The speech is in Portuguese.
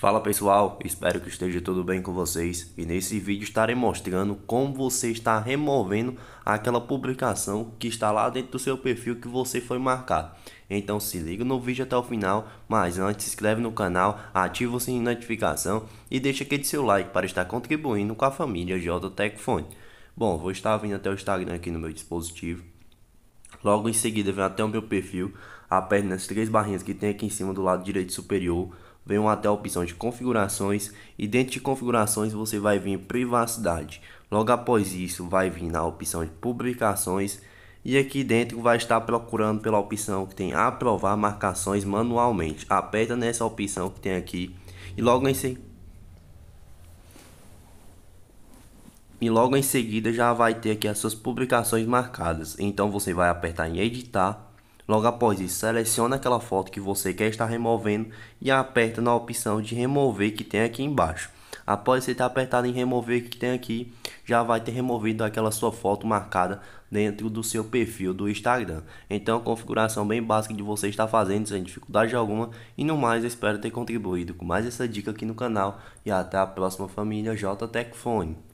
Fala pessoal, espero que esteja tudo bem com vocês e nesse vídeo estarei mostrando como você está removendo aquela publicação que está lá dentro do seu perfil que você foi marcar. Então se liga no vídeo até o final, mas antes se inscreve no canal, ativa o sininho de notificação e deixa aquele seu like para estar contribuindo com a família JTech Bom, vou estar vindo até o Instagram aqui no meu dispositivo. Logo em seguida vem até o meu perfil, aperta nas três barrinhas que tem aqui em cima do lado direito superior venham até a opção de configurações e dentro de configurações você vai vir privacidade. Logo após isso vai vir na opção de publicações e aqui dentro vai estar procurando pela opção que tem aprovar marcações manualmente. Aperta nessa opção que tem aqui e logo em seguida e logo em seguida já vai ter aqui as suas publicações marcadas. Então você vai apertar em editar Logo após isso, selecione aquela foto que você quer estar removendo e aperta na opção de remover que tem aqui embaixo. Após você ter apertado em remover que tem aqui, já vai ter removido aquela sua foto marcada dentro do seu perfil do Instagram. Então, a configuração bem básica de você está fazendo sem dificuldade alguma. E no mais, espero ter contribuído com mais essa dica aqui no canal. E até a próxima família JTech Phone.